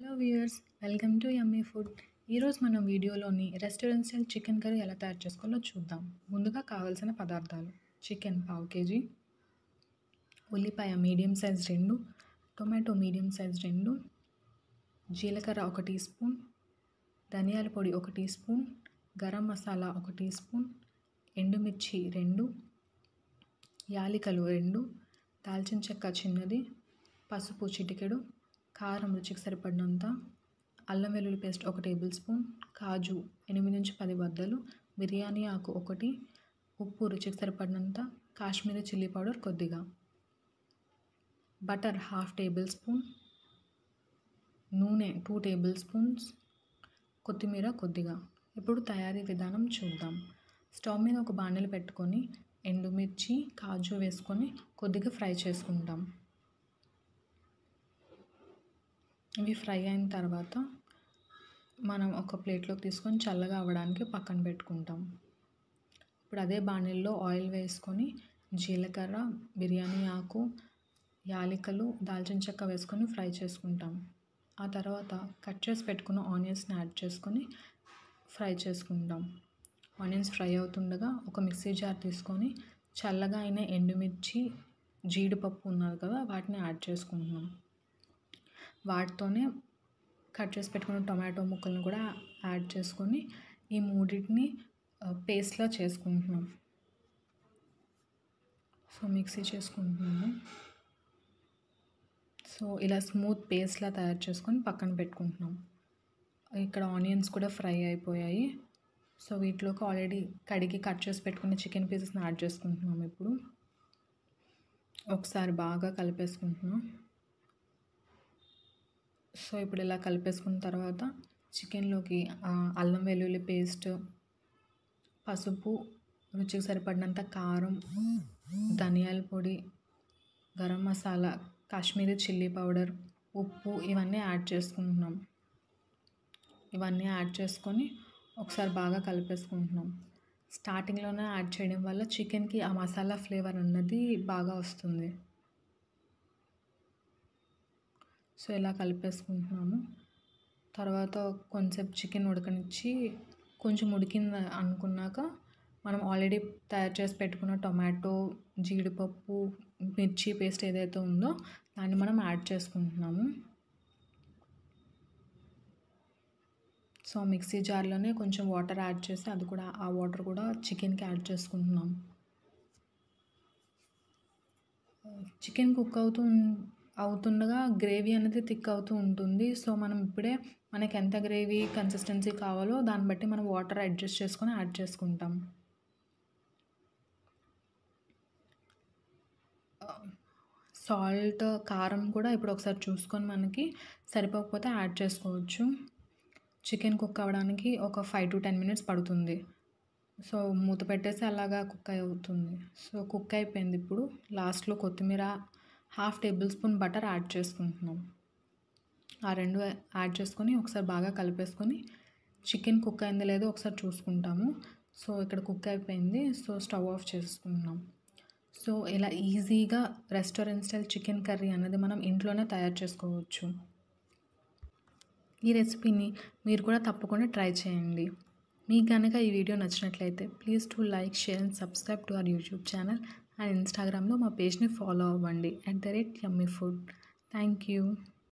hello viewers welcome to yummy food ఈరోజు మనం వీడియోలోని రెస్టారెంట్ స్టైల్ చికెన్ కర్రీ ఎలా తయారు చేసుకోవాలో చూద్దాం ముందుగా కావాల్సిన పదార్థాలు చికెన్ పావు కేజీ ఉల్లిపాయ మీడియం సైజ్ రెండు టొమాటో మీడియం సైజ్ రెండు జీలకర్ర ఒక టీ స్పూన్ ధనియాల పొడి ఒక టీ స్పూన్ గరం మసాలా ఒక టీ స్పూన్ ఎండుమిర్చి రెండు యాలికలు రెండు దాల్చిన చెక్క చిన్నది పసుపు చిటికెడు కారం రుచికి సరిపడినంత అల్లం వెల్లుల్లి పేస్ట్ ఒక టేబుల్ స్పూన్ కాజు ఎనిమిది నుంచి పది వద్దలు బిర్యానీ ఆకు ఒకటి ఉప్పు రుచికి సరిపడినంత కాశ్మీరీ చిల్లీ పౌడర్ కొద్దిగా బటర్ హాఫ్ టేబుల్ స్పూన్ నూనె టూ టేబుల్ స్పూన్స్ కొత్తిమీర కొద్దిగా ఇప్పుడు తయారీ విధానం చూద్దాం స్టవ్ మీద ఒక బాణలు పెట్టుకొని ఎండుమిర్చి కాజు వేసుకొని కొద్దిగా ఫ్రై చేసుకుంటాం ఇవి ఫ్రై అయిన తర్వాత మనం ఒక ప్లేట్లోకి తీసుకొని చల్లగా అవ్వడానికి పక్కన పెట్టుకుంటాం ఇప్పుడు అదే బాణీల్లో ఆయిల్ వేసుకొని జీలకర్ర బిర్యానీ ఆకు యాలికలు దాల్చిన చెక్క వేసుకొని ఫ్రై చేసుకుంటాం ఆ తర్వాత కట్ చేసి పెట్టుకున్న ఆనియన్స్ని యాడ్ చేసుకొని ఫ్రై చేసుకుంటాం ఆనియన్స్ ఫ్రై అవుతుండగా ఒక మిక్సీ జార్ తీసుకొని చల్లగా అయిన ఎండుమిర్చి జీడిపప్పు ఉన్నారు కదా వాటిని యాడ్ చేసుకుంటున్నాం వాటితోనే కట్ చేసి పెట్టుకున్న టొమాటో ముక్కలను కూడా యాడ్ చేసుకొని ఈ మూడింటిని పేస్ట్లో చేసుకుంటున్నాం సో మిక్సీ చేసుకుంటున్నాము సో ఇలా స్మూత్ పేస్ట్లా తయారు చేసుకొని పక్కన పెట్టుకుంటున్నాం ఇక్కడ ఆనియన్స్ కూడా ఫ్రై అయిపోయాయి సో వీటిలోకి ఆల్రెడీ కడిగి కట్ చేసి పెట్టుకున్న చికెన్ పీసెస్ని యాడ్ చేసుకుంటున్నాం ఇప్పుడు ఒకసారి బాగా కలిపేసుకుంటున్నాం సో ఇప్పుడు ఇలా కలిపేసుకున్న తర్వాత చికెన్లోకి అల్లం వెల్లుల్లి పేస్ట్ పసుపు రుచికి సరిపడినంత కారం ధనియాల పొడి గరం మసాలా కాశ్మీరీ చిల్లీ పౌడర్ ఉప్పు ఇవన్నీ యాడ్ చేసుకుంటున్నాం ఇవన్నీ యాడ్ చేసుకొని ఒకసారి బాగా కలిపేసుకుంటున్నాం స్టార్టింగ్లోనే యాడ్ చేయడం వల్ల చికెన్కి ఆ మసాలా ఫ్లేవర్ అన్నది బాగా వస్తుంది సో ఇలా కలిపేసుకుంటున్నాము తర్వాత కొంచెంసేపు చికెన్ ఉడకనిచ్చి కొంచెం ఉడికింది అనుకున్నాక మనం ఆల్రెడీ తయారు చేసి పెట్టుకున్న టొమాటో జీడిపప్పు మిర్చి పేస్ట్ ఏదైతే ఉందో దాన్ని మనం యాడ్ చేసుకుంటున్నాము సో మిక్సీ జార్లోనే కొంచెం వాటర్ యాడ్ చేసి అది కూడా ఆ వాటర్ కూడా చికెన్కి యాడ్ చేసుకుంటున్నాం చికెన్ కుక్ అవుతూ అవుతుండగా గ్రేవీ అనేది థిక్ అవుతూ ఉంటుంది సో మనం ఇప్పుడే మనకి ఎంత గ్రేవీ కన్సిస్టెన్సీ కావాలో దాన్ని బట్టి మనం వాటర్ అడ్జస్ట్ చేసుకొని యాడ్ చేసుకుంటాం సాల్ట్ కారం కూడా ఇప్పుడు ఒకసారి చూసుకొని మనకి సరిపోకపోతే యాడ్ చేసుకోవచ్చు చికెన్ కుక్ అవ్వడానికి ఒక ఫైవ్ టు టెన్ మినిట్స్ పడుతుంది సో మూత పెట్టేసి అలాగా కుక్ అవుతుంది సో కుక్ అయిపోయింది ఇప్పుడు లాస్ట్లో కొత్తిమీర half tablespoon butter add చేసుకుంటున్నాం ఆ రెండు యాడ్ చేసుకొని ఒకసారి బాగా కలిపేసుకొని చికెన్ కుక్ అయింది లేదో ఒకసారి చూసుకుంటాము సో ఇక్కడ కుక్ అయిపోయింది సో స్టవ్ ఆఫ్ చేసుకుంటున్నాం సో ఇలా ఈజీగా రెస్టారెంట్ స్టైల్ చికెన్ కర్రీ అనేది మనం ఇంట్లోనే తయారు చేసుకోవచ్చు ఈ రెసిపీని మీరు కూడా తప్పకుండా ట్రై చేయండి మీకు కనుక ఈ వీడియో నచ్చినట్లయితే please to like share and subscribe to our YouTube channel and ఇన్స్టాగ్రామ్లో మా పేజ్ని ఫాలో అవ్వండి at the rate yummy food thank you